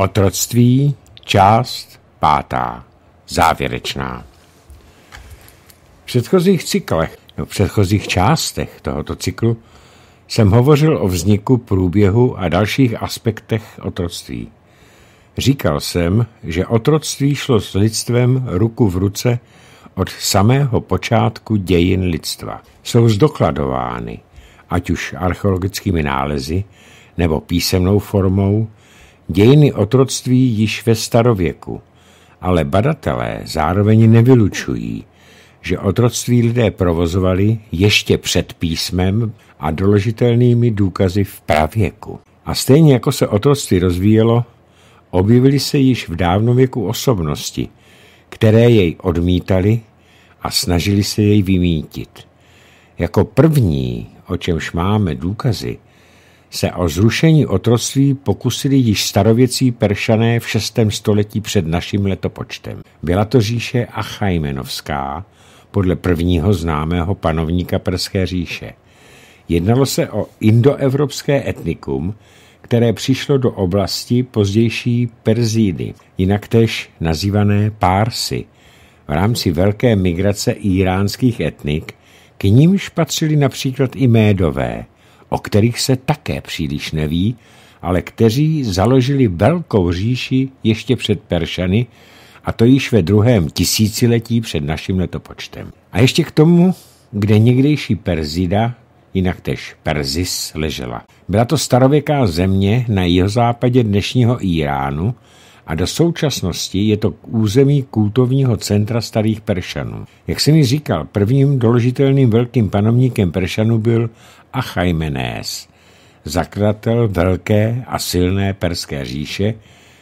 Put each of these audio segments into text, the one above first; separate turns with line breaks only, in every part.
Otroctví, část pátá, závěrečná. V předchozích cyklech, no v předchozích částech tohoto cyklu jsem hovořil o vzniku, průběhu a dalších aspektech otroctví. Říkal jsem, že otroctví šlo s lidstvem ruku v ruce od samého počátku dějin lidstva. Jsou zdokladovány, ať už archeologickými nálezy, nebo písemnou formou, dějiny otroctví již ve starověku, ale badatelé zároveň nevylučují, že otroctví lidé provozovali ještě před písmem a doložitelnými důkazy v pravěku. A stejně jako se otroctví rozvíjelo, objevily se již v dávnověku osobnosti, které jej odmítali a snažili se jej vymítit. Jako první, o čemž máme důkazy, se o zrušení otroctví pokusili již starověcí peršané v 6. století před naším letopočtem. Byla to říše Achajmenovská, podle prvního známého panovníka Perské říše. Jednalo se o indoevropské etnikum, které přišlo do oblasti pozdější Perzídy, jinak též nazývané Pársy, v rámci velké migrace iránských etnik, k nímž patřili například i Médové – o kterých se také příliš neví, ale kteří založili velkou říši ještě před Peršany, a to již ve druhém tisíciletí před naším letopočtem. A ještě k tomu, kde někdejší Perzida, jinak tež Perzis, ležela. Byla to starověká země na jihozápadě dnešního Iránu a do současnosti je to území kultovního centra starých Peršanů. Jak jsem mi říkal, prvním doložitelným velkým panovníkem Peršanů byl a zakratel velké a silné perské říše,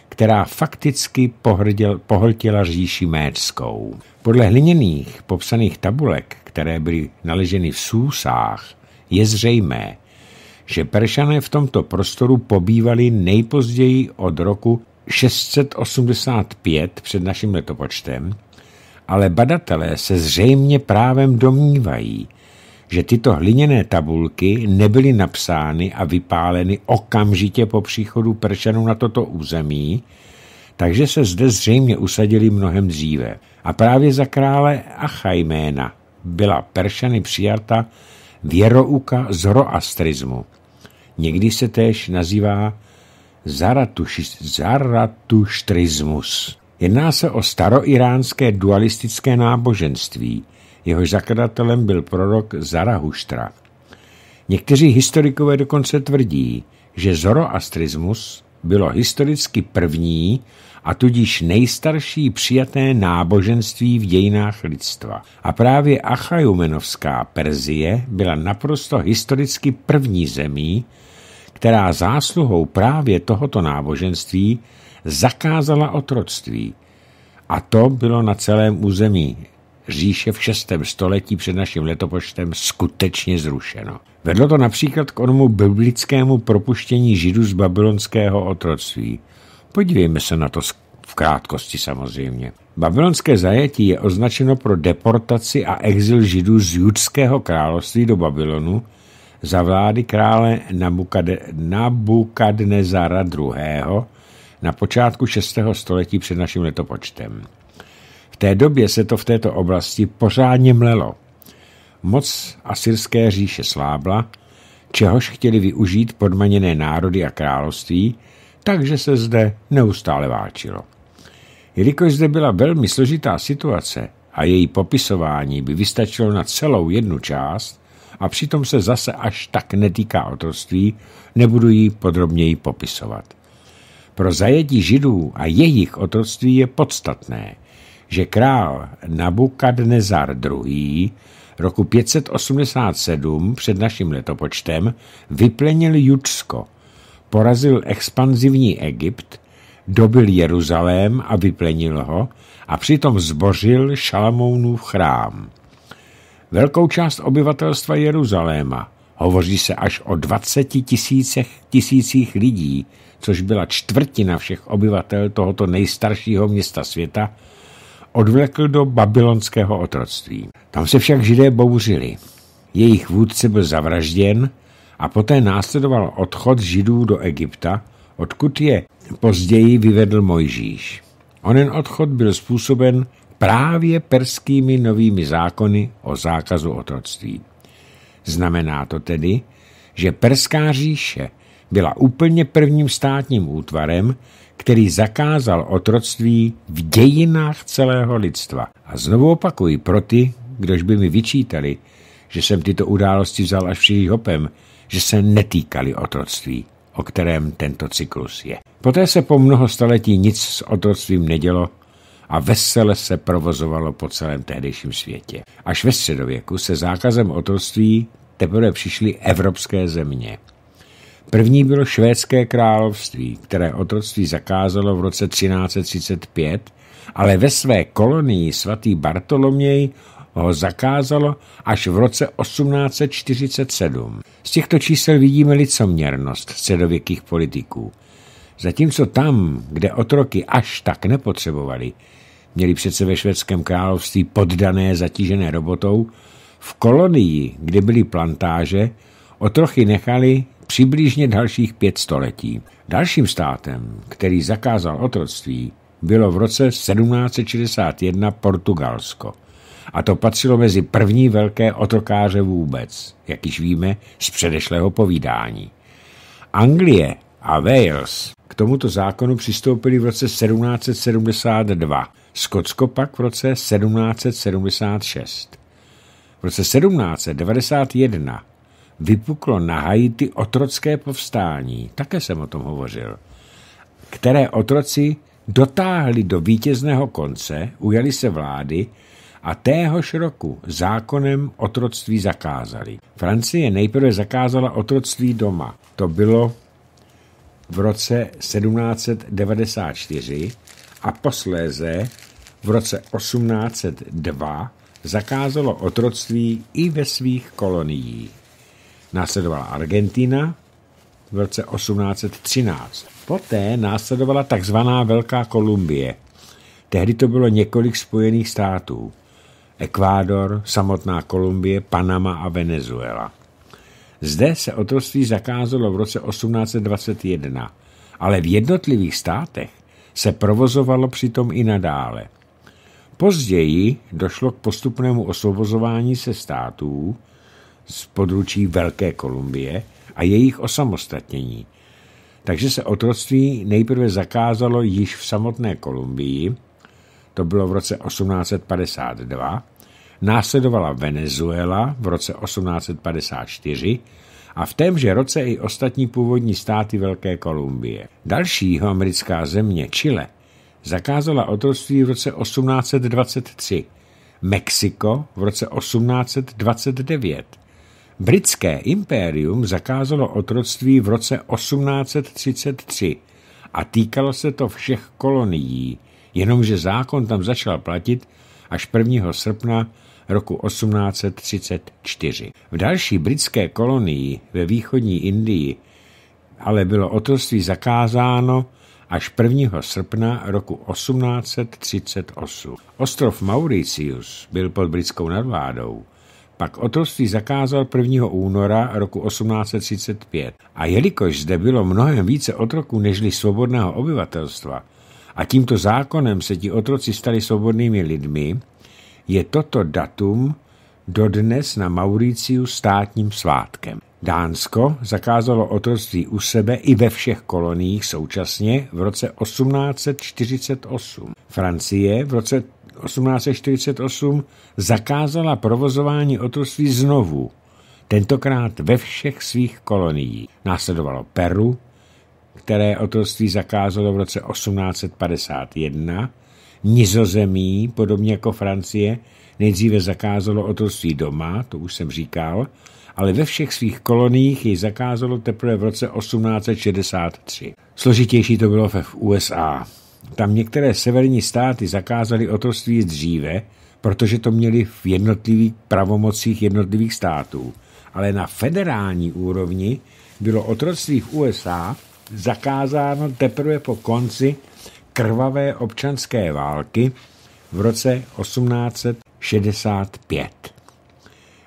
která fakticky pohrděl, pohltila říši médskou. Podle hliněných popsaných tabulek, které byly naleženy v Súsách, je zřejmé, že Peršané v tomto prostoru pobývali nejpozději od roku 685 před naším letopočtem, ale badatelé se zřejmě právem domnívají, že tyto hliněné tabulky nebyly napsány a vypáleny okamžitě po příchodu Peršanů na toto území, takže se zde zřejmě usadili mnohem dříve. A právě za krále Achajména byla Peršany přijata věrouka zoroastrismu. Někdy se též nazývá zaratuštrizmus. Jedná se o staroiránské dualistické náboženství – Jehož zakladatelem byl prorok Zarahuštra. Někteří historikové dokonce tvrdí, že zoroastrismus bylo historicky první a tudíž nejstarší přijaté náboženství v dějinách lidstva. A právě Achajumenovská Perzie byla naprosto historicky první zemí, která zásluhou právě tohoto náboženství zakázala otroctví. A to bylo na celém území říše v 6. století před naším letopočtem skutečně zrušeno. Vedlo to například k onomu biblickému propuštění židů z babylonského otroctví. Podívejme se na to v krátkosti samozřejmě. Babylonské zajetí je označeno pro deportaci a exil židů z judského království do Babylonu za vlády krále Nabukade, Nabukadnezara II. na počátku 6. století před naším letopočtem té době se to v této oblasti pořádně mlelo. Moc asyrské říše slábla, čehož chtěli využít podmaněné národy a království, takže se zde neustále válčilo. Jelikož zde byla velmi složitá situace a její popisování by vystačilo na celou jednu část, a přitom se zase až tak netýká otroství, nebudu ji podrobněji popisovat. Pro zajetí židů a jejich otroctví je podstatné – že král Nabukadnezar II. roku 587 před naším letopočtem vyplenil Judsko, porazil expanzivní Egypt, dobil Jeruzalém a vyplenil ho a přitom zbořil Šalamounův chrám. Velkou část obyvatelstva Jeruzaléma, hovoří se až o 20 tisícech, tisících lidí, což byla čtvrtina všech obyvatel tohoto nejstaršího města světa, odvlekl do babylonského otroctví. Tam se však židé bouřili. Jejich vůdce byl zavražděn a poté následoval odchod židů do Egypta, odkud je později vyvedl Mojžíš. Onen odchod byl způsoben právě perskými novými zákony o zákazu otroctví. Znamená to tedy, že Perská říše byla úplně prvním státním útvarem, který zakázal otroctví v dějinách celého lidstva. A znovu opakuji, pro ty, kdož by mi vyčítali, že jsem tyto události vzal až příliš hopem, že se netýkali otroctví, o kterém tento cyklus je. Poté se po mnoho staletí nic s otroctvím nedělo a vesele se provozovalo po celém tehdejším světě. Až ve středověku se zákazem otroctví teprve přišly evropské země. První bylo švédské království, které otroctví zakázalo v roce 1335, ale ve své kolonii svatý Bartoloměj ho zakázalo až v roce 1847. Z těchto čísel vidíme licoměrnost středověkých politiků. Zatímco tam, kde otroky až tak nepotřebovali, měli přece ve švédském království poddané zatížené robotou, v kolonii, kde byly plantáže, otrochy nechali přibližně dalších pět století. Dalším státem, který zakázal otroctví, bylo v roce 1761 Portugalsko. A to patřilo mezi první velké otrokáře vůbec, jak již víme z předešlého povídání. Anglie a Wales k tomuto zákonu přistoupili v roce 1772, Skotsko pak v roce 1776. V roce 1791 vypuklo na Haiti otrocké povstání, také jsem o tom hovořil, které otroci dotáhli do vítězného konce, ujali se vlády a téhož roku zákonem otroctví zakázali. Francie nejprve zakázala otroctví doma. To bylo v roce 1794 a posléze v roce 1802 zakázalo otroctví i ve svých koloniích. Následovala Argentina v roce 1813. Poté následovala takzvaná Velká Kolumbie. Tehdy to bylo několik spojených států. Ekvádor, samotná Kolumbie, Panama a Venezuela. Zde se otroctví zakázalo v roce 1821, ale v jednotlivých státech se provozovalo přitom i nadále. Později došlo k postupnému osvobozování se států, z područí Velké Kolumbie a jejich osamostatnění. Takže se otroctví nejprve zakázalo již v samotné Kolumbii, to bylo v roce 1852, následovala Venezuela v roce 1854 a v témže roce i ostatní původní státy Velké Kolumbie. Další americká země, Chile, zakázala otroctví v roce 1823, Mexiko v roce 1829, Britské impérium zakázalo otroctví v roce 1833 a týkalo se to všech kolonií, jenomže zákon tam začal platit až 1. srpna roku 1834. V další britské kolonii ve východní Indii ale bylo otroctví zakázáno až 1. srpna roku 1838. Ostrov Mauricius byl pod britskou nadvládou pak otroctví zakázal 1. února roku 1835. A jelikož zde bylo mnohem více otroků nežli svobodného obyvatelstva a tímto zákonem se ti otroci stali svobodnými lidmi, je toto datum dodnes na Mauriciu státním svátkem. Dánsko zakázalo otroctví u sebe i ve všech koloniích současně v roce 1848. Francie v roce 1848 zakázala provozování otroctví znovu, tentokrát ve všech svých koloniích. Následovalo Peru, které otroctví zakázalo v roce 1851, Nizozemí, podobně jako Francie, nejdříve zakázalo otroctví doma, to už jsem říkal, ale ve všech svých koloniích ji zakázalo teprve v roce 1863. Složitější to bylo v USA. Tam některé severní státy zakázaly otroctví dříve, protože to měli v jednotlivých pravomocích jednotlivých států. Ale na federální úrovni bylo otroctví v USA zakázáno teprve po konci krvavé občanské války v roce 1865.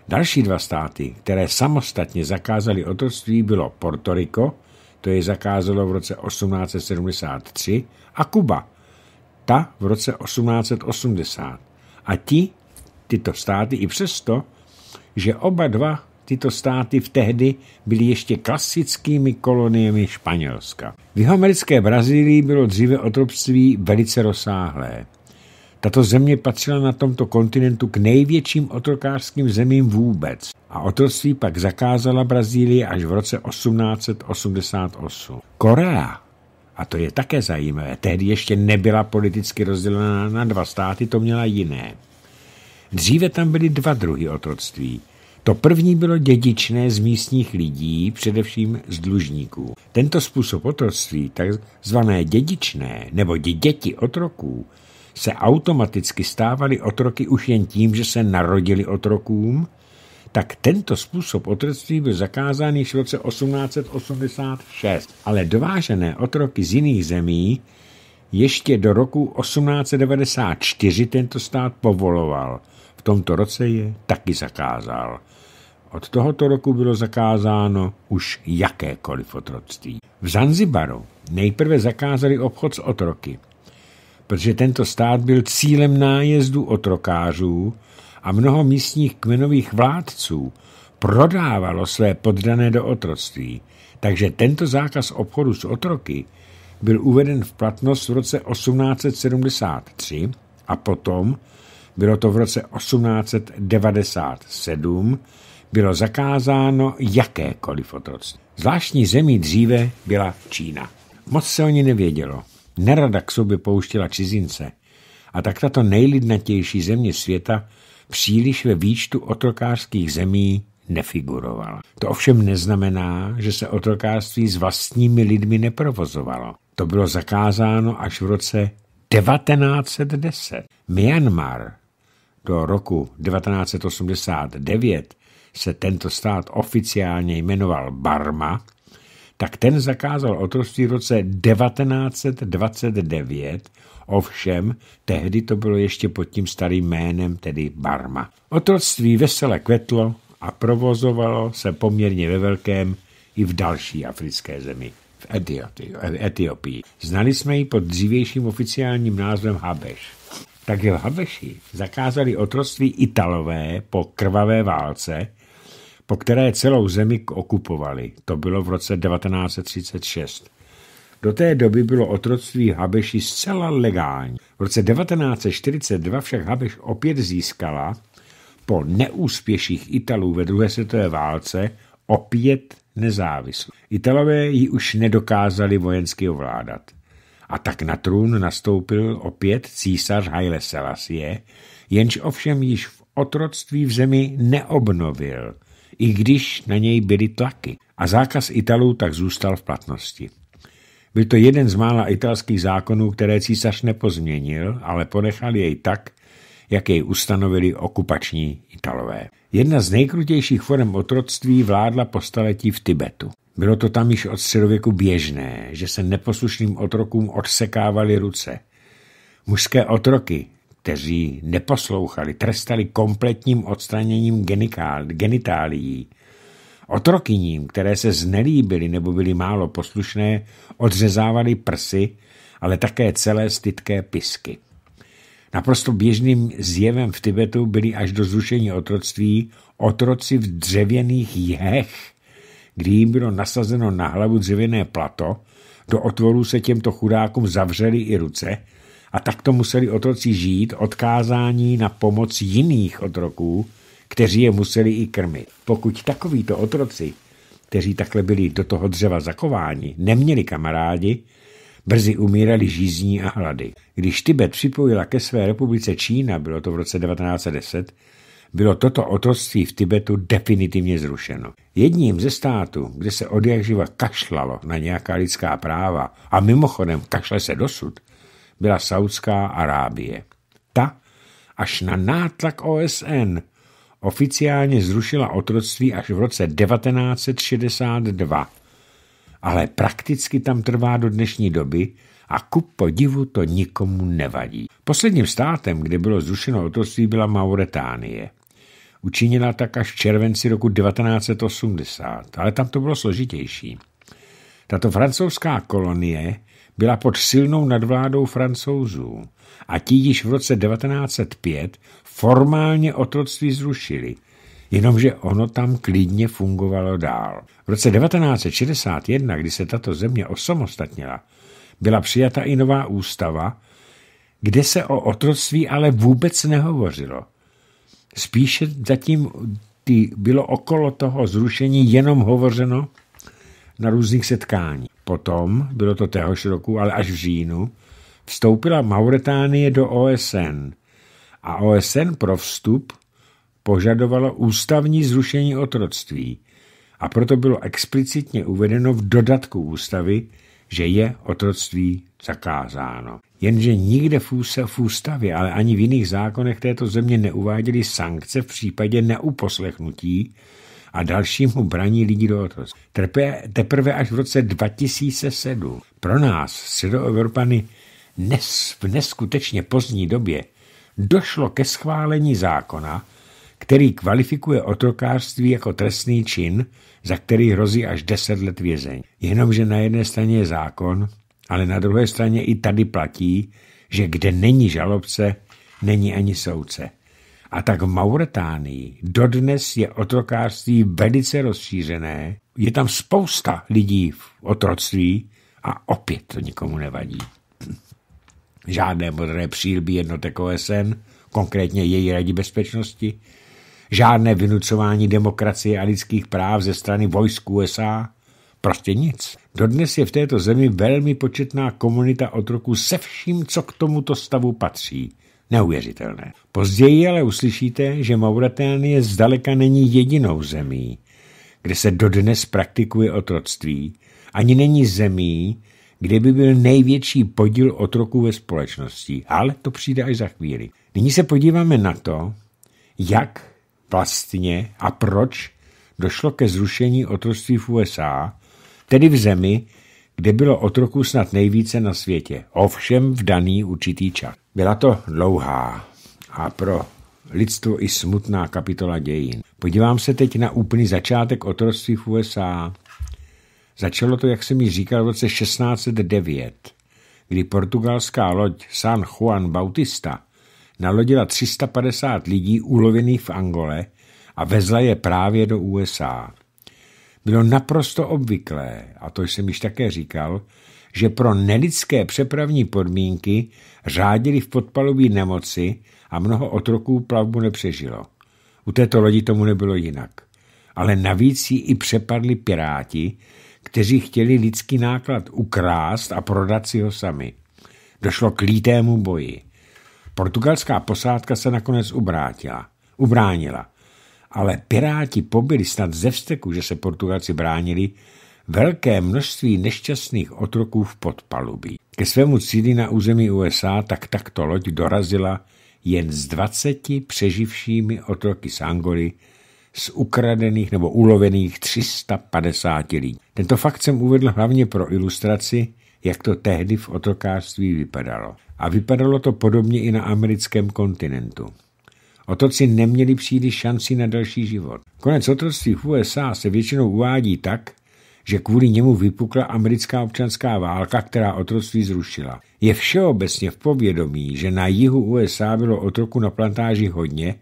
Další dva státy, které samostatně zakázaly otroctví, bylo Portoriko, to je zakázalo v roce 1873, a Kuba, ta v roce 1880. A ti, tyto státy, i přesto, že oba dva tyto státy v tehdy byly ještě klasickými koloniemi Španělska. V americké Brazílii bylo dříve otroctví velice rozsáhlé. Tato země patřila na tomto kontinentu k největším otrokářským zemím vůbec a otroctví pak zakázala Brazílii až v roce 1888. Korea a to je také zajímavé, tehdy ještě nebyla politicky rozdělena na dva státy, to měla jiné. Dříve tam byly dva druhy otroctví. To první bylo dědičné z místních lidí, především z dlužníků. Tento způsob otroctví, takzvané dědičné nebo děti otroků, se automaticky stávaly otroky už jen tím, že se narodili otrokům tak tento způsob otroctví byl zakázán již v roce 1886, ale dovážené otroky z jiných zemí ještě do roku 1894 tento stát povoloval. V tomto roce je taky zakázal. Od tohoto roku bylo zakázáno už jakékoliv otroctví. V Zanzibaru nejprve zakázali obchod s otroky, protože tento stát byl cílem nájezdu otrokářů a mnoho místních kmenových vládců prodávalo své poddané do otroctví, takže tento zákaz obchodu s otroky byl uveden v platnost v roce 1873 a potom, bylo to v roce 1897, bylo zakázáno jakékoliv otroctví. Zvláštní zemí dříve byla Čína. Moc se o ní nevědělo. Nerada k sobě pouštěla čizince. A tak tato nejlidnatější země světa příliš ve výčtu otrokářských zemí nefigurovala. To ovšem neznamená, že se otrokářství s vlastními lidmi neprovozovalo. To bylo zakázáno až v roce 1910. Myanmar do roku 1989 se tento stát oficiálně jmenoval Barma tak ten zakázal otroctví v roce 1929, ovšem tehdy to bylo ještě pod tím starým jménem, tedy Barma. Otroctví vesele kvetlo a provozovalo se poměrně ve velkém i v další africké zemi, v Etiopii. Znali jsme ji pod dřívějším oficiálním názvem Habeš. Takže v Habeši zakázali otroctví Italové po krvavé válce, po které celou zemi okupovali. To bylo v roce 1936. Do té doby bylo otroctví Habeši zcela legální. V roce 1942 však Habeš opět získala po neúspěších Italů ve druhé světové válce opět nezávislost. Italové ji už nedokázali vojensky ovládat. A tak na trůn nastoupil opět císař Haile Selassie, jenž ovšem již v otroctví v zemi neobnovil – i když na něj byly tlaky. A zákaz Italů tak zůstal v platnosti. Byl to jeden z mála italských zákonů, které císař nepozměnil, ale ponechal jej tak, jak jej ustanovili okupační Italové. Jedna z nejkrutějších forem otroctví vládla po staletí v Tibetu. Bylo to tam již od středověku běžné, že se neposlušným otrokům odsekávaly ruce. Mužské otroky kteří neposlouchali, trestali kompletním odstraněním genikál, genitálií. Otrokyním, které se znelíbily nebo byly málo poslušné, odřezávali prsy, ale také celé stytké pisky. Naprosto běžným zjevem v Tibetu byli až do zrušení otroctví otroci v dřevěných jehech, kdy jim bylo nasazeno na hlavu dřevěné plato, do otvorů se těmto chudákům zavřely i ruce – a tak to museli otroci žít odkázání na pomoc jiných otroků, kteří je museli i krmit. Pokud takovýto otroci, kteří takhle byli do toho dřeva zakováni, neměli kamarádi, brzy umírali žízní a hlady. Když Tibet připojila ke své republice Čína, bylo to v roce 1910, bylo toto otroctví v Tibetu definitivně zrušeno. Jedním ze států, kde se od kašlalo na nějaká lidská práva a mimochodem kašle se dosud, byla Saudská Arábie. Ta až na nátlak OSN oficiálně zrušila otroctví až v roce 1962. Ale prakticky tam trvá do dnešní doby a ku podivu to nikomu nevadí. Posledním státem, kde bylo zrušeno otroctví, byla Mauretánie. Učiněna tak až v červenci roku 1980, ale tam to bylo složitější. Tato francouzská kolonie byla pod silnou nadvládou francouzů a ti již v roce 1905 formálně otroctví zrušili, jenomže ono tam klidně fungovalo dál. V roce 1961, kdy se tato země osamostatnila, byla přijata i nová ústava, kde se o otroctví ale vůbec nehovořilo. Spíše zatím bylo okolo toho zrušení jenom hovořeno na různých setkání. Potom, bylo to téhož roku, ale až v říjnu, vstoupila Mauretánie do OSN a OSN pro vstup požadovalo ústavní zrušení otroctví a proto bylo explicitně uvedeno v dodatku ústavy, že je otroctví zakázáno. Jenže nikde v ústavě, ale ani v jiných zákonech této země neuváděli sankce v případě neuposlechnutí a dalším mu braní lidi do otrost. Trpě teprve až v roce 2007. Pro nás, středoevropany, nes, v neskutečně pozdní době došlo ke schválení zákona, který kvalifikuje otrokářství jako trestný čin, za který hrozí až 10 let vězení. Jenomže na jedné straně je zákon, ale na druhé straně i tady platí, že kde není žalobce, není ani soudce. A tak v Mauretánii dodnes je otrokářství velice rozšířené, je tam spousta lidí v otroctví a opět to nikomu nevadí. Žádné modré přílby jednotek OSN, konkrétně její radí bezpečnosti, žádné vynucování demokracie a lidských práv ze strany vojsk USA, prostě nic. Dodnes je v této zemi velmi početná komunita otroků se vším, co k tomuto stavu patří. Neuvěřitelné. Později ale uslyšíte, že Mauritánie zdaleka není jedinou zemí, kde se dodnes praktikuje otroctví, ani není zemí, kde by byl největší podíl otroků ve společnosti. Ale to přijde až za chvíli. Nyní se podíváme na to, jak vlastně a proč došlo ke zrušení otroctví v USA, tedy v zemi, kde bylo otroků snad nejvíce na světě, ovšem v daný určitý čas. Byla to dlouhá a pro lidstvo i smutná kapitola dějin. Podívám se teď na úplný začátek otroctví v USA. Začalo to, jak jsem mi říkal, v roce 1609, kdy portugalská loď San Juan Bautista nalodila 350 lidí ulovených v Angole a vezla je právě do USA bylo naprosto obvyklé, a to jsem již také říkal, že pro nelidské přepravní podmínky řádili v podpalubí nemoci a mnoho otroků plavbu nepřežilo. U této lodi tomu nebylo jinak. Ale navíc ji i přepadli piráti, kteří chtěli lidský náklad ukrást a prodat si ho sami. Došlo k lítému boji. Portugalská posádka se nakonec ubrátila, ubránila ale Piráti pobyli snad ze vsteku, že se Portugalci bránili, velké množství nešťastných otroků v podpalubí. Ke svému cíli na území USA tak takto loď dorazila jen s 20 přeživšími otroky z Angoly z ukradených nebo ulovených 350 lidí. Tento fakt jsem uvedl hlavně pro ilustraci, jak to tehdy v otrokářství vypadalo. A vypadalo to podobně i na americkém kontinentu. Otoci neměli příliš šanci na další život. Konec otroctví v USA se většinou uvádí tak, že kvůli němu vypukla americká občanská válka, která otroctví zrušila. Je všeobecně v povědomí, že na jihu USA bylo otroku na plantáži hodně,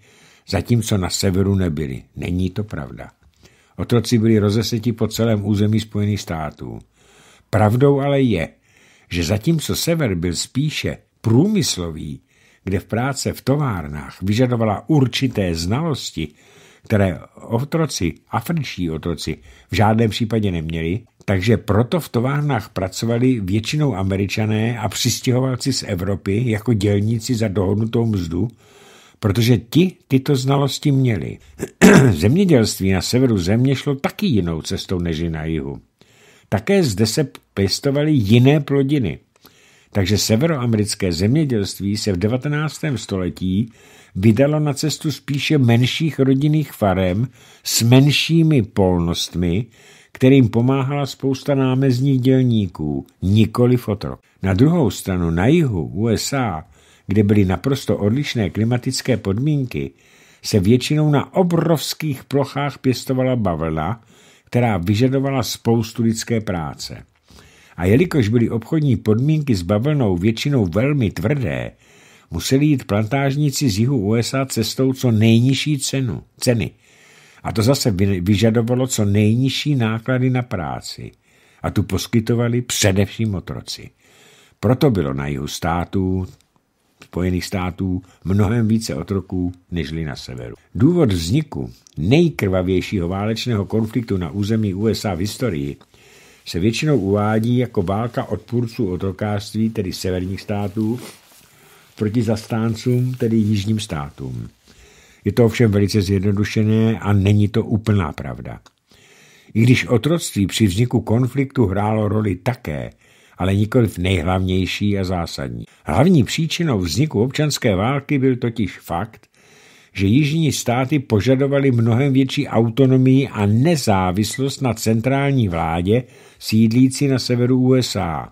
zatímco na severu nebyli. Není to pravda. Otroci byli rozeseti po celém území Spojených států. Pravdou ale je, že zatímco sever byl spíše průmyslový, kde v práce v továrnách vyžadovala určité znalosti, které otroci, afričtí otroci, v žádném případě neměli, takže proto v továrnách pracovali většinou američané a přistěhovalci z Evropy jako dělníci za dohodnutou mzdu, protože ti tyto znalosti měli. Zemědělství na severu země šlo taky jinou cestou než na jihu. Také zde se pěstovaly jiné plodiny – takže severoamerické zemědělství se v 19. století vydalo na cestu spíše menších rodinných farem s menšími polnostmi, kterým pomáhala spousta námezních dělníků, nikoli fotro. Na druhou stranu na jihu USA, kde byly naprosto odlišné klimatické podmínky, se většinou na obrovských plochách pěstovala bavlna, která vyžadovala spoustu lidské práce a jelikož byly obchodní podmínky s bavlnou většinou velmi tvrdé, museli jít plantážníci z jihu USA cestou co nejnižší cenu, ceny. A to zase vyžadovalo co nejnižší náklady na práci. A tu poskytovali především otroci. Proto bylo na jihu států, Spojených států, mnohem více otroků nežli na severu. Důvod vzniku nejkrvavějšího válečného konfliktu na území USA v historii se většinou uvádí jako válka odpůrců otrokářství, tedy severních států, proti zastáncům, tedy jižním státům. Je to ovšem velice zjednodušené a není to úplná pravda. I když otroctví při vzniku konfliktu hrálo roli také, ale nikoliv nejhlavnější a zásadní. Hlavní příčinou vzniku občanské války byl totiž fakt, že jižní státy požadovaly mnohem větší autonomii a nezávislost na centrální vládě sídlící na severu USA,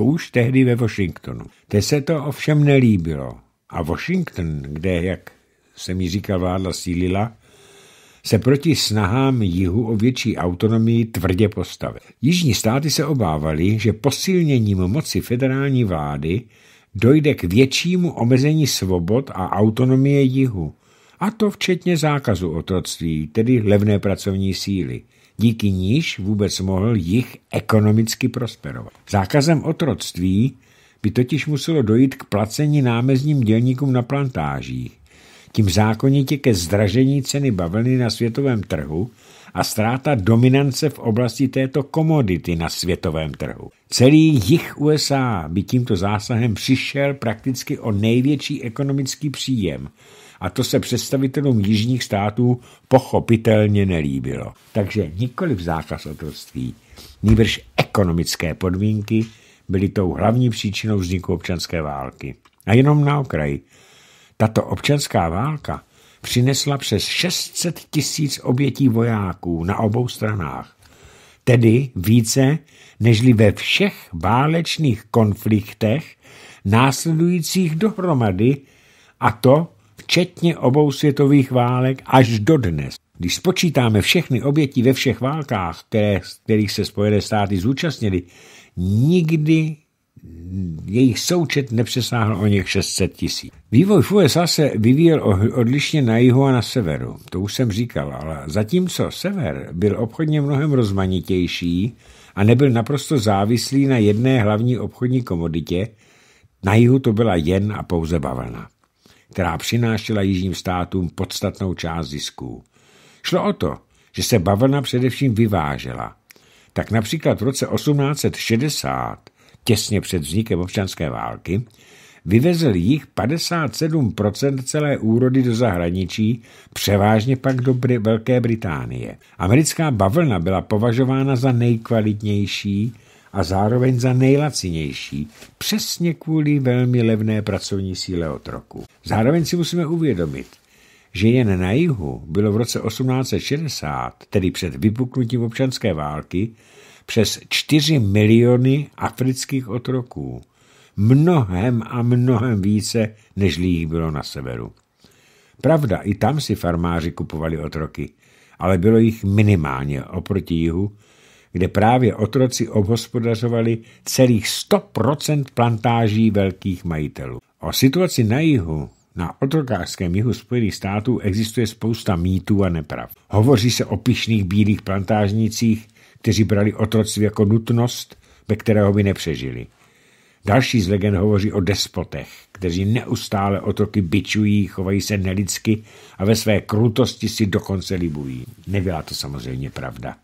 už tehdy ve Washingtonu. Te se to ovšem nelíbilo a Washington, kde, jak se mi říká, vládla, sílila, se proti snahám jihu o větší autonomii tvrdě postavil. Jižní státy se obávaly, že posilněním moci federální vlády dojde k většímu omezení svobod a autonomie jihu a to včetně zákazu otroctví, tedy levné pracovní síly, díky níž vůbec mohl jich ekonomicky prosperovat. Zákazem otroctví by totiž muselo dojít k placení námezním dělníkům na plantážích, tím zákonitě ke zdražení ceny bavlny na světovém trhu a ztráta dominance v oblasti této komodity na světovém trhu. Celý jich USA by tímto zásahem přišel prakticky o největší ekonomický příjem – a to se představitelům jižních států pochopitelně nelíbilo. Takže nikoli v zákaz otroctví, nýbrž ekonomické podmínky byly tou hlavní příčinou vzniku občanské války. A jenom na okraj. Tato občanská válka přinesla přes 600 tisíc obětí vojáků na obou stranách tedy více nežli ve všech válečných konfliktech následujících dohromady, a to včetně obou světových válek, až do dnes. Když spočítáme všechny oběti ve všech válkách, které, kterých se Spojené státy zúčastnili, nikdy jejich součet nepřesáhl o něch 600 tisíc. Vývoj v USA se vyvíjel odlišně na jihu a na severu, to už jsem říkal, ale zatímco sever byl obchodně mnohem rozmanitější a nebyl naprosto závislý na jedné hlavní obchodní komoditě, na jihu to byla jen a pouze bavlna která přinášela jižním státům podstatnou část zisků. Šlo o to, že se bavlna především vyvážela. Tak například v roce 1860, těsně před vznikem občanské války, vyvezl jich 57% celé úrody do zahraničí, převážně pak do Br- Velké Británie. Americká bavlna byla považována za nejkvalitnější, a zároveň za nejlacinější, přesně kvůli velmi levné pracovní síle otroku. Zároveň si musíme uvědomit, že jen na jihu bylo v roce 1860, tedy před vypuknutím občanské války, přes 4 miliony afrických otroků. Mnohem a mnohem více, než jich bylo na severu. Pravda, i tam si farmáři kupovali otroky, ale bylo jich minimálně oproti jihu, kde právě otroci obhospodařovali celých 100% plantáží velkých majitelů. O situaci na jihu, na otrokářském jihu Spojených států existuje spousta mýtů a neprav. Hovoří se o pišných bílých plantážnicích, kteří brali otroctví jako nutnost, ve kterého by nepřežili. Další z legend hovoří o despotech, kteří neustále otroky byčují, chovají se nelidsky a ve své krutosti si dokonce libují. Nebyla to samozřejmě pravda.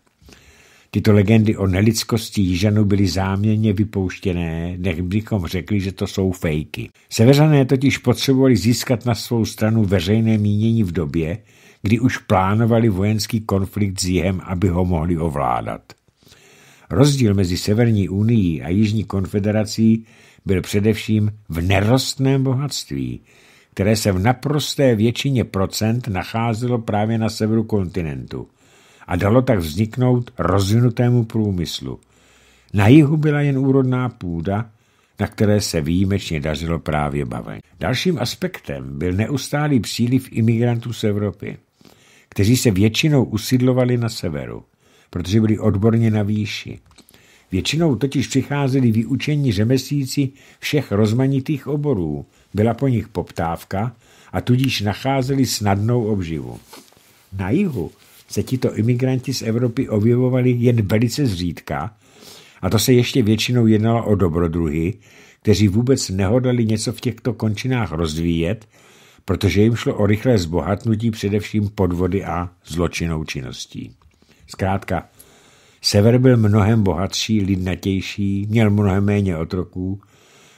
Tyto legendy o nelidskosti Jižanu byly záměně vypouštěné, nech bychom řekli, že to jsou fejky. Severané totiž potřebovali získat na svou stranu veřejné mínění v době, kdy už plánovali vojenský konflikt s jihem, aby ho mohli ovládat. Rozdíl mezi Severní unii a Jižní konfederací byl především v nerostném bohatství, které se v naprosté většině procent nacházelo právě na severu kontinentu – a dalo tak vzniknout rozvinutému průmyslu. Na jihu byla jen úrodná půda, na které se výjimečně dařilo právě baveň. Dalším aspektem byl neustálý příliv imigrantů z Evropy, kteří se většinou usidlovali na severu, protože byli odborně na výši. Většinou totiž přicházeli vyučení řemeslníci všech rozmanitých oborů, byla po nich poptávka a tudíž nacházeli snadnou obživu. Na jihu se tito imigranti z Evropy objevovali jen velice zřídka, a to se ještě většinou jednalo o dobrodruhy, kteří vůbec nehodlali něco v těchto končinách rozvíjet, protože jim šlo o rychlé zbohatnutí především podvody a zločinou činností. Zkrátka, sever byl mnohem bohatší, lidnatější, měl mnohem méně otroků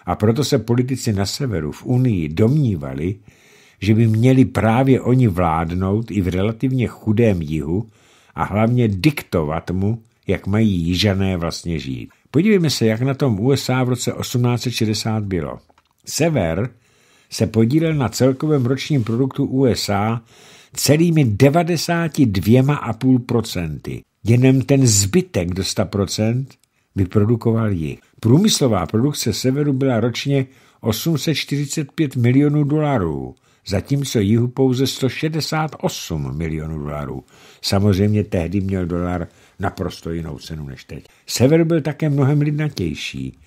a proto se politici na severu v Unii domnívali, že by měli právě oni vládnout i v relativně chudém jihu a hlavně diktovat mu, jak mají jižané vlastně žít. Podívejme se, jak na tom USA v roce 1860 bylo. Sever se podílel na celkovém ročním produktu USA celými 92,5%. Jenom ten zbytek do 100% vyprodukoval ji. Průmyslová produkce severu byla ročně 845 milionů dolarů zatímco jihu pouze 168 milionů dolarů. Samozřejmě tehdy měl dolar naprosto jinou cenu než teď. Sever byl také mnohem lidnatější.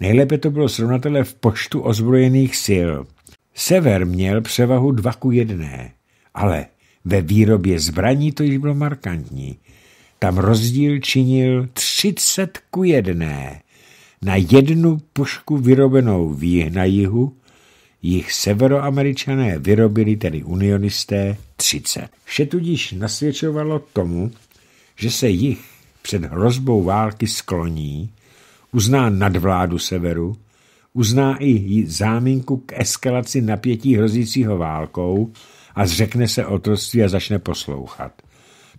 Nejlépe to bylo srovnatelé v počtu ozbrojených sil. Sever měl převahu 2 ku 1, ale ve výrobě zbraní to již bylo markantní. Tam rozdíl činil 30 ku 1. Na jednu pušku vyrobenou výh na jihu jich severoameričané vyrobili, tedy unionisté, 30. Vše tudíž nasvědčovalo tomu, že se jich před hrozbou války skloní, uzná nadvládu severu, uzná i záminku k eskalaci napětí hrozícího válkou a zřekne se otroctví a začne poslouchat.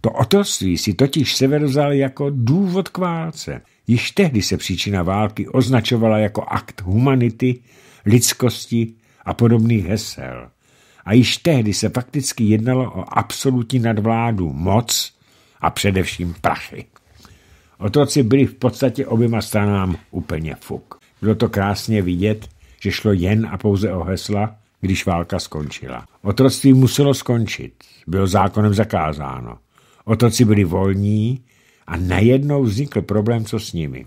To otroctví si totiž sever vzal jako důvod k válce. Již tehdy se příčina války označovala jako akt humanity, lidskosti a podobných hesel. A již tehdy se fakticky jednalo o absolutní nadvládu, moc a především prachy. Otroci byli v podstatě oběma stranám úplně fuk. Bylo to krásně vidět, že šlo jen a pouze o hesla, když válka skončila. Otroctví muselo skončit, bylo zákonem zakázáno. Otroci byli volní a najednou vznikl problém, co s nimi.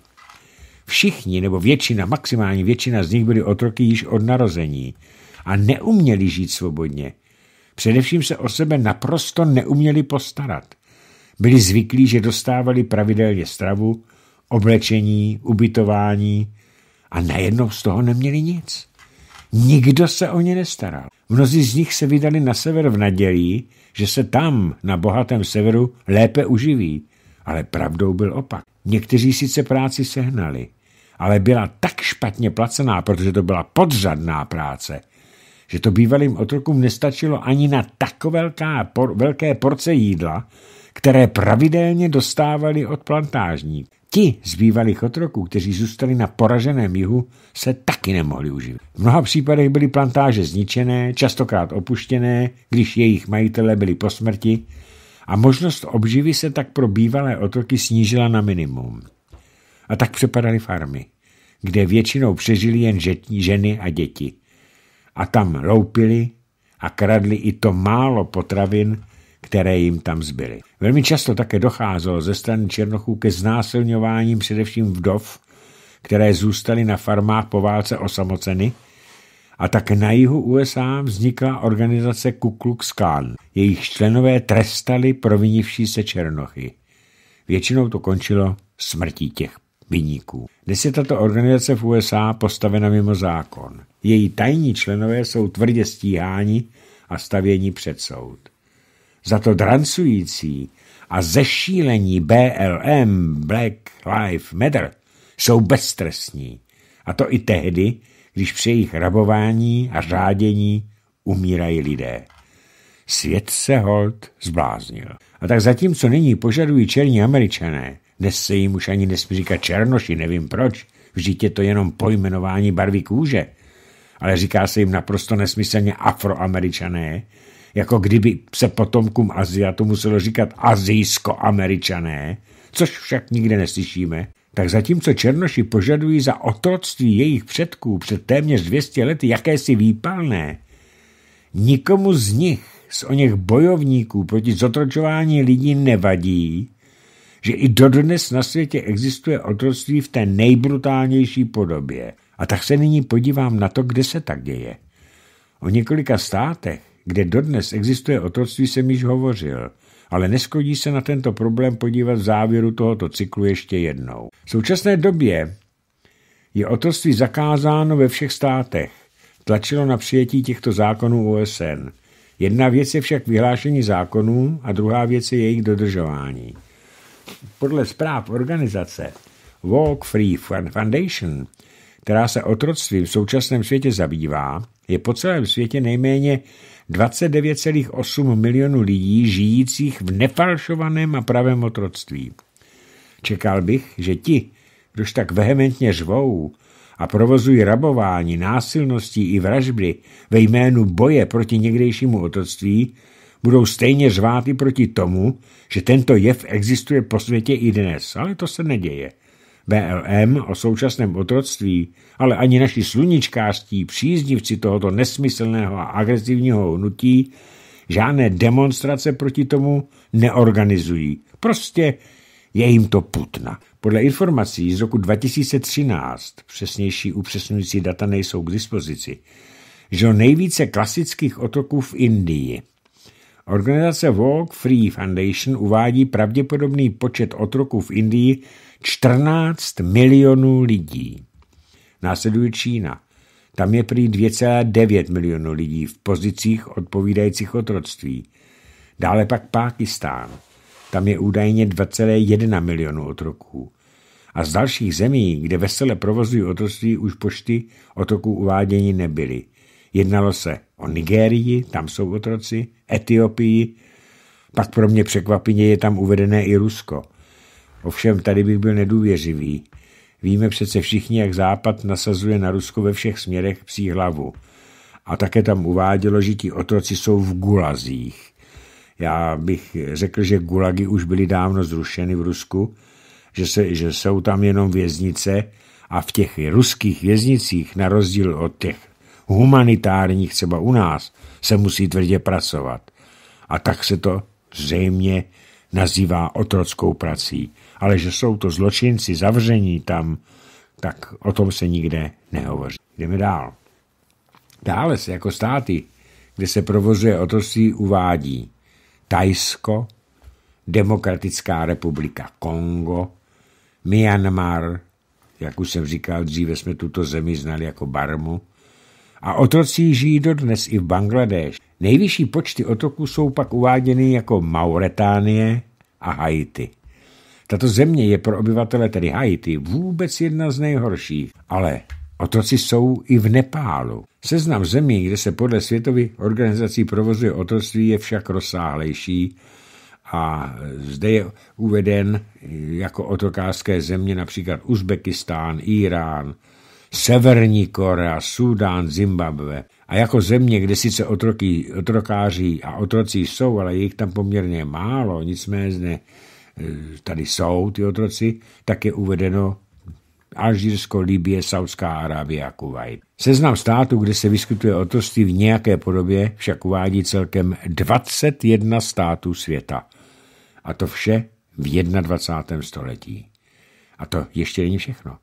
Všichni nebo většina, maximální většina z nich byli otroky již od narození a neuměli žít svobodně. Především se o sebe naprosto neuměli postarat. Byli zvyklí, že dostávali pravidelně stravu, oblečení, ubytování a najednou z toho neměli nic. Nikdo se o ně nestaral. Mnozí z nich se vydali na sever v naději, že se tam, na bohatém severu, lépe uživí. Ale pravdou byl opak. Někteří sice práci sehnali, ale byla tak špatně placená, protože to byla podřadná práce, že to bývalým otrokům nestačilo ani na tak velká, por, velké porce jídla, které pravidelně dostávali od plantážní. Ti z bývalých otroků, kteří zůstali na poraženém jihu, se taky nemohli uživit. V mnoha případech byly plantáže zničené, častokrát opuštěné, když jejich majitele byli po smrti a možnost obživy se tak pro bývalé otroky snížila na minimum a tak přepadaly farmy, kde většinou přežili jen žetní ženy a děti. A tam loupili a kradli i to málo potravin, které jim tam zbyly. Velmi často také docházelo ze strany Černochů ke znásilňováním především vdov, které zůstaly na farmách po válce osamoceny, a tak na jihu USA vznikla organizace Ku Klux Klan. Jejich členové trestali provinivší se Černochy. Většinou to končilo smrtí těch viníků. Dnes je tato organizace v USA postavena mimo zákon. Její tajní členové jsou tvrdě stíháni a stavění před soud. Za to drancující a zešílení BLM, Black Lives Matter, jsou beztrestní. A to i tehdy, když při jejich rabování a řádění umírají lidé. Svět se hold zbláznil. A tak zatímco nyní požadují černí američané, dnes se jim už ani nesmí říkat černoši, nevím proč. Vždyť je to jenom pojmenování barvy kůže. Ale říká se jim naprosto nesmyslně afroameričané, jako kdyby se potomkům Aziatu muselo říkat azijsko-američané, což však nikde neslyšíme, tak zatímco černoši požadují za otroctví jejich předků před téměř 200 lety jakési výpalné, nikomu z nich, z o něch bojovníků proti zotročování lidí nevadí, že i dodnes na světě existuje otroctví v té nejbrutálnější podobě. A tak se nyní podívám na to, kde se tak děje. O několika státech, kde dodnes existuje otroctví, jsem již hovořil, ale neskodí se na tento problém podívat v závěru tohoto cyklu ještě jednou. V současné době je otroctví zakázáno ve všech státech. Tlačilo na přijetí těchto zákonů OSN. Jedna věc je však vyhlášení zákonů a druhá věc je jejich dodržování podle zpráv organizace Walk Free Foundation, která se otroctvím v současném světě zabývá, je po celém světě nejméně 29,8 milionů lidí žijících v nefalšovaném a pravém otroctví. Čekal bych, že ti, kdož tak vehementně žvou a provozují rabování, násilností i vražby ve jménu boje proti někdejšímu otroctví, budou stejně řvát i proti tomu, že tento jev existuje po světě i dnes, ale to se neděje. BLM o současném otroctví, ale ani naši sluníčkářství příznivci tohoto nesmyslného a agresivního hnutí žádné demonstrace proti tomu neorganizují. Prostě je jim to putna. Podle informací z roku 2013, přesnější upřesňující data nejsou k dispozici, že nejvíce klasických otoků v Indii, Organizace Walk Free Foundation uvádí pravděpodobný počet otroků v Indii 14 milionů lidí. Následuje Čína. Tam je prý 2,9 milionů lidí v pozicích odpovídajících otroctví. Dále pak Pákistán. Tam je údajně 2,1 milionu otroků. A z dalších zemí, kde vesele provozují otroctví, už pošty otroků uváděni nebyly. Jednalo se o Nigérii, tam jsou otroci, Etiopii, pak pro mě překvapivě je tam uvedené i Rusko. Ovšem tady bych byl nedůvěřivý. Víme přece všichni, jak Západ nasazuje na Rusko ve všech směrech psí hlavu. A také tam uvádělo, že ti otroci jsou v gulazích. Já bych řekl, že gulagy už byly dávno zrušeny v Rusku, že, se, že jsou tam jenom věznice a v těch ruských věznicích, na rozdíl od těch humanitárních, třeba u nás, se musí tvrdě pracovat. A tak se to zřejmě nazývá otrockou prací. Ale že jsou to zločinci zavření tam, tak o tom se nikde nehovoří. Jdeme dál. Dále se jako státy, kde se provozuje otroctví, uvádí Tajsko, Demokratická republika Kongo, Myanmar, jak už jsem říkal, dříve jsme tuto zemi znali jako Barmu, a otroci žijí dodnes i v Bangladéš. Nejvyšší počty otoků jsou pak uváděny jako Mauretánie a Haiti. Tato země je pro obyvatele, tedy Haiti, vůbec jedna z nejhorších, ale otroci jsou i v Nepálu. Seznam zemí, kde se podle světových organizací provozuje otroctví, je však rozsáhlejší a zde je uveden jako otrokářské země například Uzbekistán, Irán, Severní Korea, Súdán, Zimbabwe. A jako země, kde sice otroky, otrokáři a otroci jsou, ale jich tam poměrně málo, nicméně e, tady jsou ty otroci, tak je uvedeno Alžírsko, Libie, Saudská Arábie a Kuwait. Seznam států, kde se vyskytuje otroctví v nějaké podobě, však uvádí celkem 21 států světa. A to vše v 21. století. A to ještě není všechno.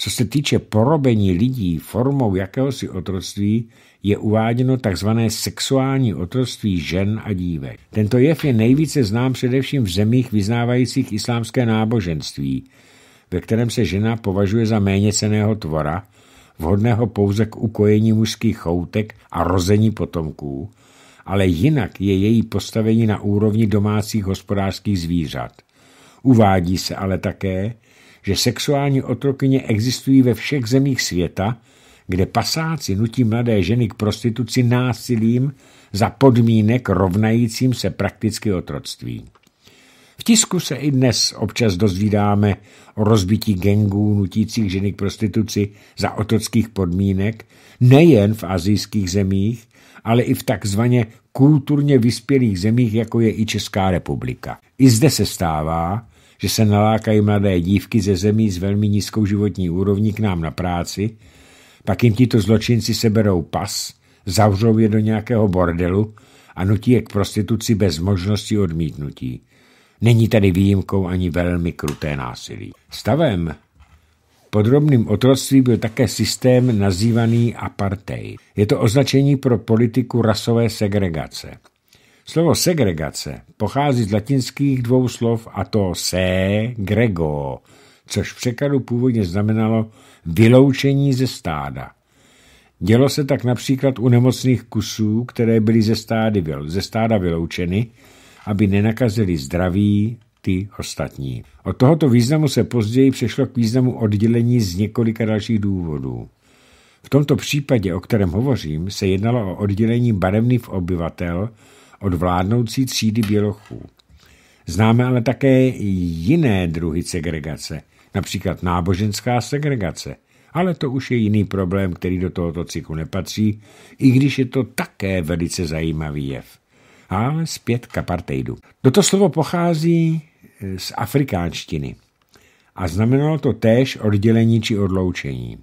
Co se týče porobení lidí formou jakéhosi otroctví, je uváděno tzv. sexuální otroctví žen a dívek. Tento jev je nejvíce znám především v zemích vyznávajících islámské náboženství, ve kterém se žena považuje za méněceného tvora, vhodného pouze k ukojení mužských choutek a rození potomků, ale jinak je její postavení na úrovni domácích hospodářských zvířat. Uvádí se ale také, že sexuální otrokyně existují ve všech zemích světa, kde pasáci nutí mladé ženy k prostituci násilím za podmínek rovnajícím se prakticky otroctví. V tisku se i dnes občas dozvídáme o rozbití gengů nutících ženy k prostituci za otrockých podmínek nejen v azijských zemích, ale i v takzvaně kulturně vyspělých zemích, jako je i Česká republika. I zde se stává, že se nalákají mladé dívky ze zemí s velmi nízkou životní úrovní k nám na práci, pak jim tito zločinci seberou pas, zavřou je do nějakého bordelu a nutí je k prostituci bez možnosti odmítnutí. Není tady výjimkou ani velmi kruté násilí. Stavem podrobným otroctví byl také systém nazývaný apartheid. Je to označení pro politiku rasové segregace. Slovo segregace pochází z latinských dvou slov a to se grego, což v překladu původně znamenalo vyloučení ze stáda. Dělo se tak například u nemocných kusů, které byly ze, stády, ze stáda vyloučeny, aby nenakazili zdraví ty ostatní. Od tohoto významu se později přešlo k významu oddělení z několika dalších důvodů. V tomto případě, o kterém hovořím, se jednalo o oddělení barevných obyvatel, od vládnoucí třídy bělochů. Známe ale také jiné druhy segregace, například náboženská segregace, ale to už je jiný problém, který do tohoto cyklu nepatří, i když je to také velice zajímavý jev. Ale zpět k apartheidu. Toto slovo pochází eh, z afrikánštiny a znamenalo to též oddělení či odloučení.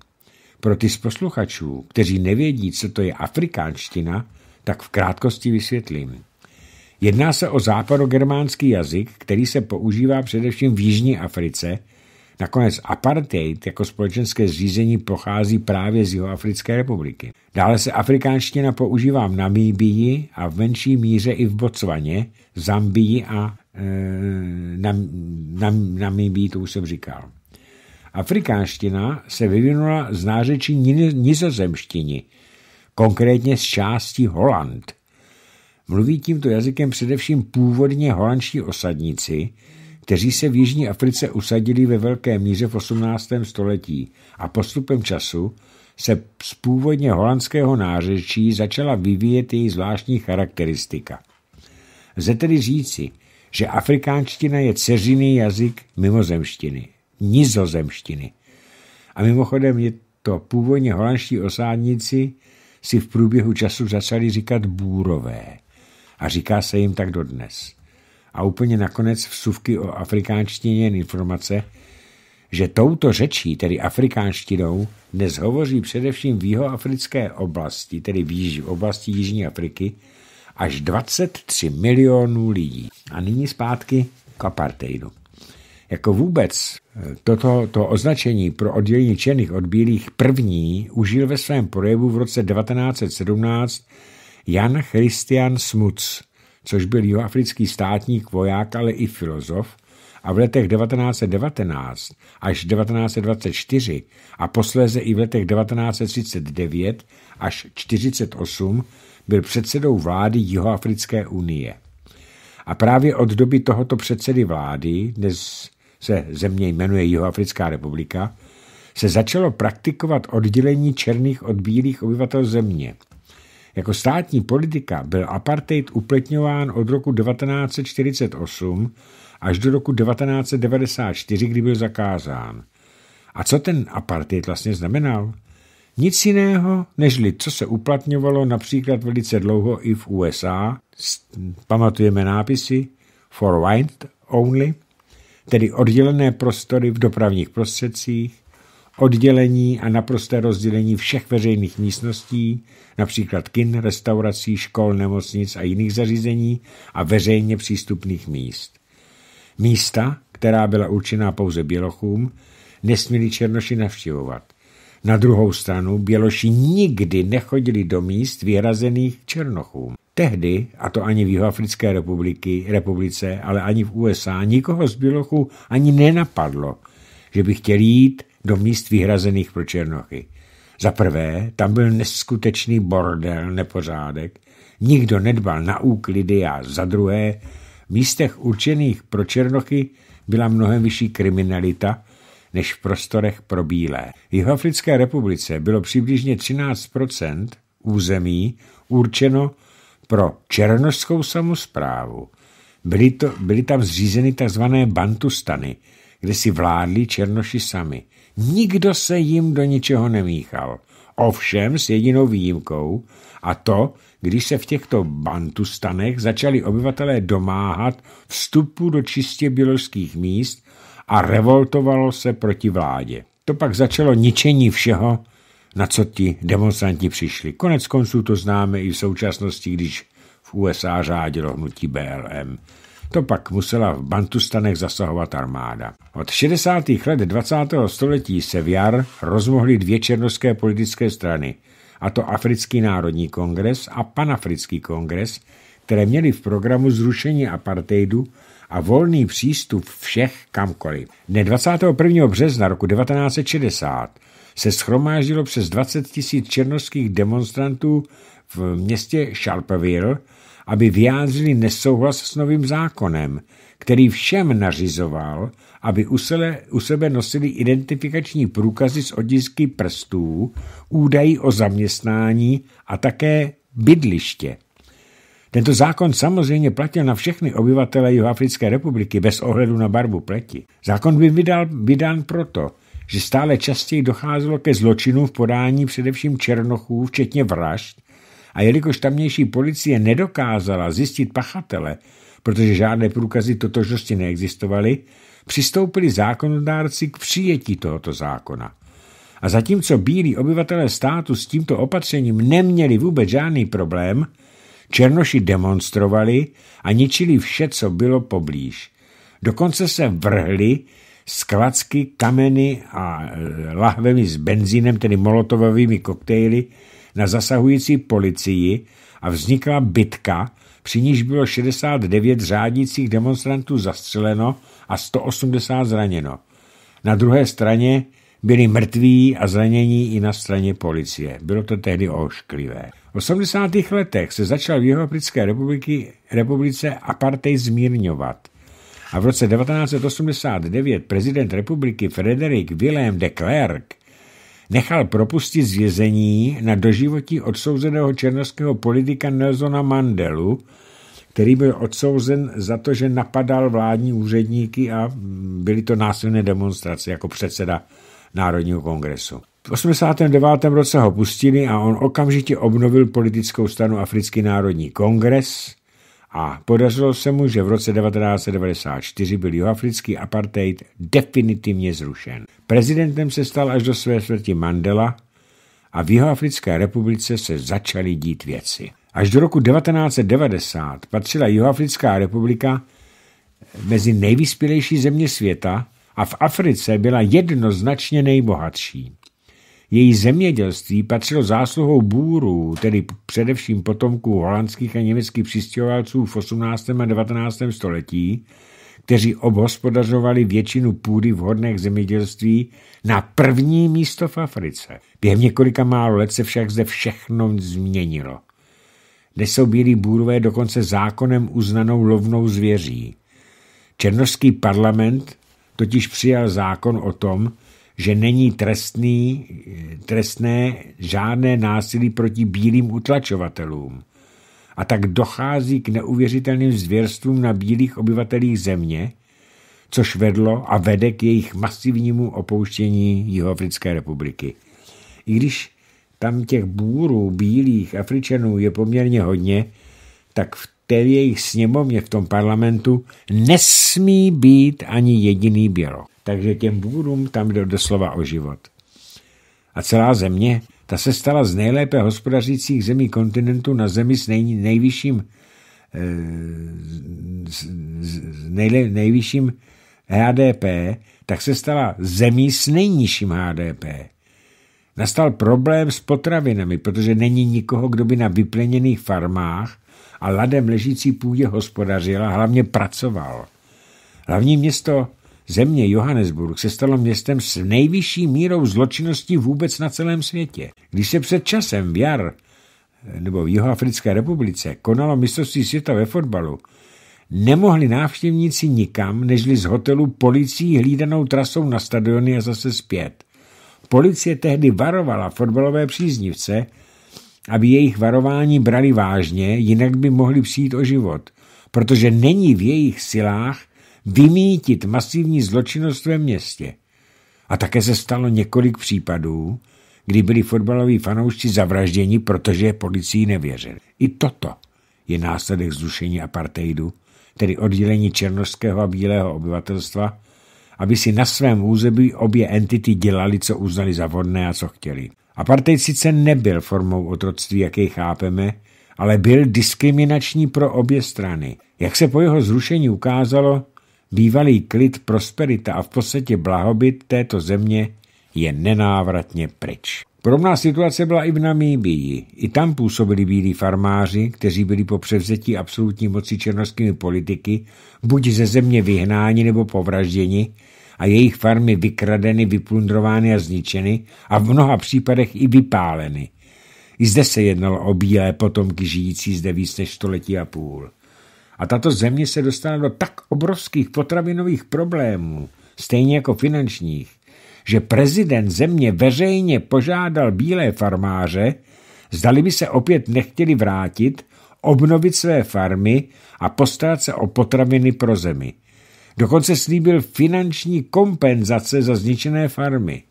Pro ty z posluchačů, kteří nevědí, co to je afrikánština, tak v krátkosti vysvětlím. Jedná se o západogermánský jazyk, který se používá především v Jižní Africe. Nakonec apartheid jako společenské zřízení pochází právě z Jihoafrické republiky. Dále se afrikánština používá v Namíbii a v menší míře i v Botswaně, Zambii a e, nam, nam, Namíbii, to už jsem říkal. Afrikánština se vyvinula z nářečí nizozemštiny, konkrétně z části Holand. Mluví tímto jazykem především původně holandští osadníci, kteří se v Jižní Africe usadili ve velké míře v 18. století a postupem času se z původně holandského nářečí začala vyvíjet její zvláštní charakteristika. Lze tedy říci, že afrikánština je ceřiný jazyk mimozemštiny, nizozemštiny. A mimochodem je to původně holandští osádníci, si v průběhu času začali říkat bůrové a říká se jim tak dodnes. A úplně nakonec vsuvky o afrikánštině jen informace, že touto řečí, tedy afrikánštinou, dnes hovoří především v jihoafrické oblasti, tedy v, v oblasti Jižní Afriky, až 23 milionů lidí. A nyní zpátky k apartheidu jako vůbec toto to označení pro oddělení černých od bílých první užil ve svém projevu v roce 1917 Jan Christian Smuts, což byl jihoafrický státník, voják, ale i filozof, a v letech 1919 až 1924 a posléze i v letech 1939 až 1948 byl předsedou vlády Jihoafrické unie. A právě od doby tohoto předsedy vlády, dnes se země jmenuje Jihoafrická republika, se začalo praktikovat oddělení černých od bílých obyvatel země. Jako státní politika byl apartheid upletňován od roku 1948 až do roku 1994, kdy byl zakázán. A co ten apartheid vlastně znamenal? Nic jiného, nežli co se uplatňovalo například velice dlouho i v USA, pamatujeme nápisy For White Only – tedy oddělené prostory v dopravních prostředcích, oddělení a naprosté rozdělení všech veřejných místností, například kin, restaurací, škol, nemocnic a jiných zařízení a veřejně přístupných míst. Místa, která byla určená pouze Bělochům, nesměli Černoši navštěvovat. Na druhou stranu Běloši nikdy nechodili do míst vyhrazených Černochům. Tehdy, a to ani v Jihoafrické republiky, republice, ale ani v USA, nikoho z Bělochů ani nenapadlo, že by chtěl jít do míst vyhrazených pro Černochy. Za prvé, tam byl neskutečný bordel, nepořádek, nikdo nedbal na úklidy a za druhé, v místech určených pro Černochy byla mnohem vyšší kriminalita než v prostorech pro bílé. V Jihoafrické republice bylo přibližně 13 území určeno pro černožskou samozprávu. Byly, to, byly tam zřízeny tzv. bantustany, kde si vládli černoši sami. Nikdo se jim do ničeho nemíchal. Ovšem s jedinou výjimkou, a to, když se v těchto bantustanech začali obyvatelé domáhat vstupu do čistě běložských míst a revoltovalo se proti vládě. To pak začalo ničení všeho, na co ti demonstranti přišli. Konec konců to známe i v současnosti, když v USA řádilo hnutí BLM. To pak musela v Bantustanech zasahovat armáda. Od 60. let 20. století se v jar rozmohly dvě černoské politické strany, a to Africký národní kongres a Panafrický kongres, které měly v programu zrušení apartheidu a volný přístup všech kamkoliv. Dne 21. března roku 1960 se schromáždilo přes 20 tisíc černoských demonstrantů v městě Sharpeville, aby vyjádřili nesouhlas s novým zákonem, který všem nařizoval, aby u, sele, u sebe nosili identifikační průkazy s odisky prstů, údají o zaměstnání a také bydliště. Tento zákon samozřejmě platil na všechny obyvatele Jihoafrické republiky bez ohledu na barvu pleti. Zákon byl vydal, vydán proto, že stále častěji docházelo ke zločinům v podání především černochů, včetně vražd, a jelikož tamnější policie nedokázala zjistit pachatele, protože žádné průkazy totožnosti neexistovaly, přistoupili zákonodárci k přijetí tohoto zákona. A zatímco bílí obyvatelé státu s tímto opatřením neměli vůbec žádný problém, Černoši demonstrovali a ničili vše, co bylo poblíž. Dokonce se vrhli s klacky, kameny a e, lahvemi s benzínem, tedy molotovovými koktejly, na zasahující policii a vznikla bitka, při níž bylo 69 řádících demonstrantů zastřeleno a 180 zraněno. Na druhé straně byli mrtví a zranění i na straně policie. Bylo to tehdy ošklivé. V 80. letech se začal v Jihoafrické republice apartheid zmírňovat a v roce 1989 prezident republiky Frederik Willem de Klerk nechal propustit z vězení na doživotí odsouzeného černoského politika Nelsona Mandelu, který byl odsouzen za to, že napadal vládní úředníky a byly to násilné demonstrace jako předseda Národního kongresu. V 89. roce ho pustili a on okamžitě obnovil politickou stranu Africký národní kongres a podařilo se mu, že v roce 1994 byl jihoafrický apartheid definitivně zrušen. Prezidentem se stal až do své smrti Mandela a v Jihoafrické republice se začaly dít věci. Až do roku 1990 patřila Jihoafrická republika mezi nejvyspělejší země světa a v Africe byla jednoznačně nejbohatší. Její zemědělství patřilo zásluhou bůrů, tedy především potomků holandských a německých přistěhovalců v 18. a 19. století, kteří obhospodařovali většinu půdy v hodných zemědělství na první místo v Africe. Během několika málo let se však zde všechno změnilo. Dnes jsou bílí bůrové dokonce zákonem uznanou lovnou zvěří. Černovský parlament totiž přijal zákon o tom, že není trestný, trestné žádné násilí proti bílým utlačovatelům. A tak dochází k neuvěřitelným zvěrstvům na bílých obyvatelích země, což vedlo a vede k jejich masivnímu opouštění Jihoafrické republiky. I když tam těch bůrů, bílých, Afričanů je poměrně hodně, tak v té jejich sněmovně v tom parlamentu nesmí být ani jediný bělo. Takže těm bůrům tam jde doslova o život. A celá země, ta se stala z nejlépe hospodařících zemí kontinentu na zemi s nej, nejvyšším eh, s, s nejle, nejvyšším HDP, tak se stala zemí s nejnižším HDP. Nastal problém s potravinami, protože není nikoho, kdo by na vypleněných farmách a ladem ležící půdě hospodařil a hlavně pracoval. Hlavní město země Johannesburg se stalo městem s nejvyšší mírou zločinnosti vůbec na celém světě. Když se před časem v jar nebo v Jihoafrické republice konalo mistrovství světa ve fotbalu, nemohli návštěvníci nikam, nežli z hotelu policií hlídanou trasou na stadiony a zase zpět. Policie tehdy varovala fotbalové příznivce, aby jejich varování brali vážně, jinak by mohli přijít o život, protože není v jejich silách vymítit masivní zločinnost ve městě. A také se stalo několik případů, kdy byli fotbaloví fanoušci zavražděni, protože policii nevěřili. I toto je následek zrušení apartheidu, tedy oddělení černožského a bílého obyvatelstva, aby si na svém území obě entity dělali, co uznali za vodné a co chtěli. Apartheid sice nebyl formou otroctví, jaký chápeme, ale byl diskriminační pro obě strany. Jak se po jeho zrušení ukázalo, bývalý klid, prosperita a v podstatě blahobyt této země je nenávratně pryč. Podobná situace byla i v Namíbii. I tam působili bílí farmáři, kteří byli po převzetí absolutní moci černoskými politiky buď ze země vyhnáni nebo povražděni a jejich farmy vykradeny, vyplundrovány a zničeny a v mnoha případech i vypáleny. I zde se jednalo o bílé potomky žijící zde víc než století a půl. A tato země se dostala do tak obrovských potravinových problémů, stejně jako finančních, že prezident země veřejně požádal bílé farmáře, zdali by se opět nechtěli vrátit, obnovit své farmy a postarat se o potraviny pro zemi – Dokonce slíbil finanční kompenzace za zničené farmy.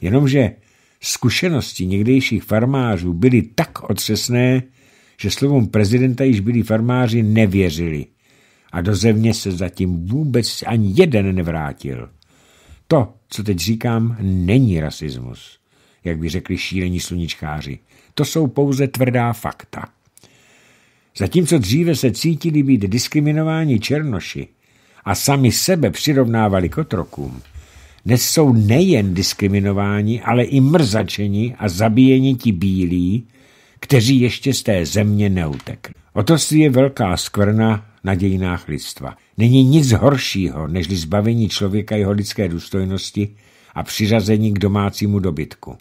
Jenomže zkušenosti někdejších farmářů byly tak otřesné, že slovům prezidenta již byli farmáři nevěřili a do země se zatím vůbec ani jeden nevrátil. To, co teď říkám, není rasismus, jak by řekli šílení sluníčkáři. To jsou pouze tvrdá fakta. Zatímco dříve se cítili být diskriminováni černoši, a sami sebe přirovnávali k otrokům, dnes jsou nejen diskriminováni, ale i mrzačeni a zabíjeni ti bílí, kteří ještě z té země neutekli. Otroství je velká skvrna na dějinách lidstva. Není nic horšího, než zbavení člověka jeho lidské důstojnosti a přiřazení k domácímu dobytku.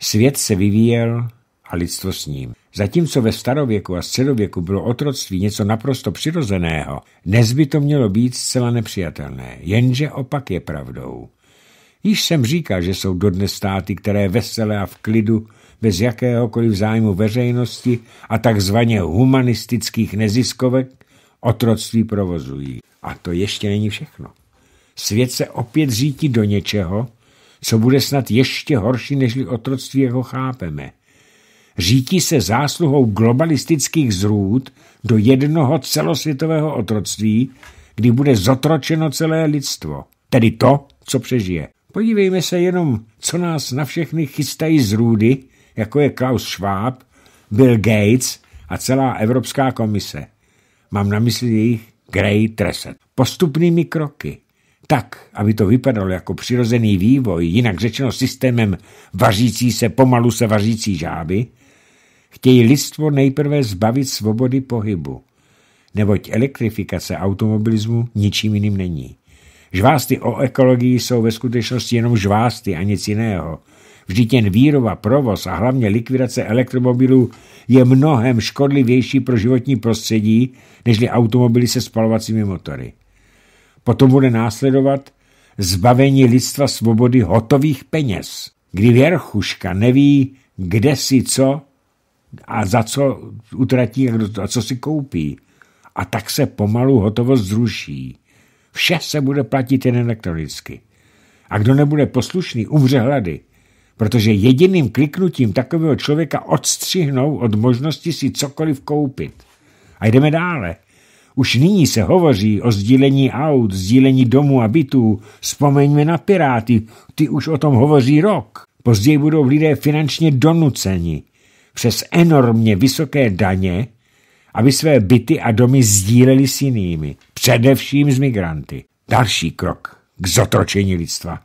Svět se vyvíjel a lidstvo s ním. Zatímco ve starověku a středověku bylo otroctví něco naprosto přirozeného, dnes by to mělo být zcela nepřijatelné, jenže opak je pravdou. Již jsem říkal, že jsou dodnes státy, které veselé a v klidu, bez jakéhokoliv zájmu veřejnosti a takzvaně humanistických neziskovek, otroctví provozují. A to ještě není všechno. Svět se opět řítí do něčeho, co bude snad ještě horší, než otroctví, jak ho chápeme – řítí se zásluhou globalistických zrůd do jednoho celosvětového otroctví, kdy bude zotročeno celé lidstvo, tedy to, co přežije. Podívejme se jenom, co nás na všechny chystají zrůdy, jako je Klaus Schwab, Bill Gates a celá Evropská komise. Mám na mysli jejich Grey Treset. Postupnými kroky, tak, aby to vypadalo jako přirozený vývoj, jinak řečeno systémem vařící se, pomalu se vařící žáby, chtějí lidstvo nejprve zbavit svobody pohybu, neboť elektrifikace automobilismu ničím jiným není. Žvásty o ekologii jsou ve skutečnosti jenom žvásty a nic jiného. Vždyť jen výroba, provoz a hlavně likvidace elektromobilů je mnohem škodlivější pro životní prostředí, nežli automobily se spalovacími motory. Potom bude následovat zbavení lidstva svobody hotových peněz, kdy věrchuška neví, kde si co a za co utratí a co si koupí. A tak se pomalu hotovost zruší. Vše se bude platit jen elektronicky. A kdo nebude poslušný, umře hlady. Protože jediným kliknutím takového člověka odstřihnou od možnosti si cokoliv koupit. A jdeme dále. Už nyní se hovoří o sdílení aut, sdílení domů a bytů. Vzpomeňme na Piráty, ty už o tom hovoří rok. Později budou lidé finančně donuceni přes enormně vysoké daně, aby své byty a domy sdíleli s jinými, především s migranty. Další krok k zotročení lidstva.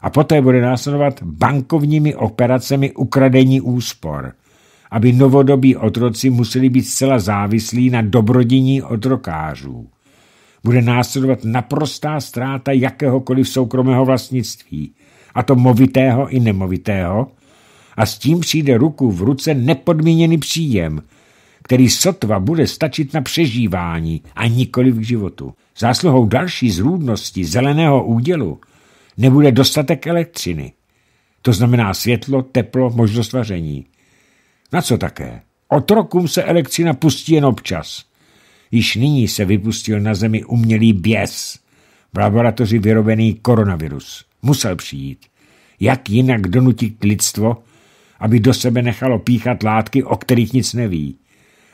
A poté bude následovat bankovními operacemi ukradení úspor, aby novodobí otroci museli být zcela závislí na dobrodění otrokářů. Bude následovat naprostá ztráta jakéhokoliv soukromého vlastnictví, a to movitého i nemovitého, a s tím přijde ruku v ruce nepodmíněný příjem, který sotva bude stačit na přežívání a nikoli k životu. Zásluhou další zrůdnosti zeleného údělu nebude dostatek elektřiny. To znamená světlo, teplo, možnost vaření. Na co také? Otrokům se elektřina pustí jen občas. Již nyní se vypustil na zemi umělý běs, v laboratoři vyrobený koronavirus. Musel přijít. Jak jinak donutit lidstvo, aby do sebe nechalo píchat látky, o kterých nic neví.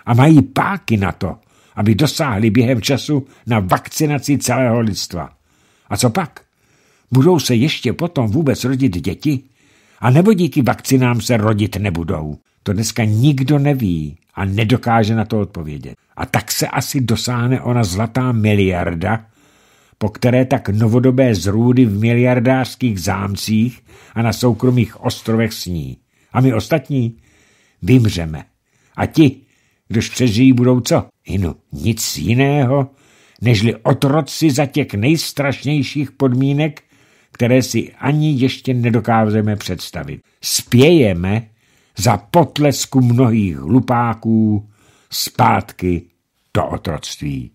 A mají páky na to, aby dosáhli během času na vakcinaci celého lidstva. A co pak? Budou se ještě potom vůbec rodit děti? A nebo díky vakcinám se rodit nebudou? To dneska nikdo neví a nedokáže na to odpovědět. A tak se asi dosáhne ona zlatá miliarda, po které tak novodobé zrůdy v miliardářských zámcích a na soukromých ostrovech sní. A my ostatní vymřeme. A ti, kdož přežijí, budou co? Inu, nic jiného, nežli otroci za těch nejstrašnějších podmínek, které si ani ještě nedokážeme představit. Spějeme za potlesku mnohých hlupáků zpátky do otroctví.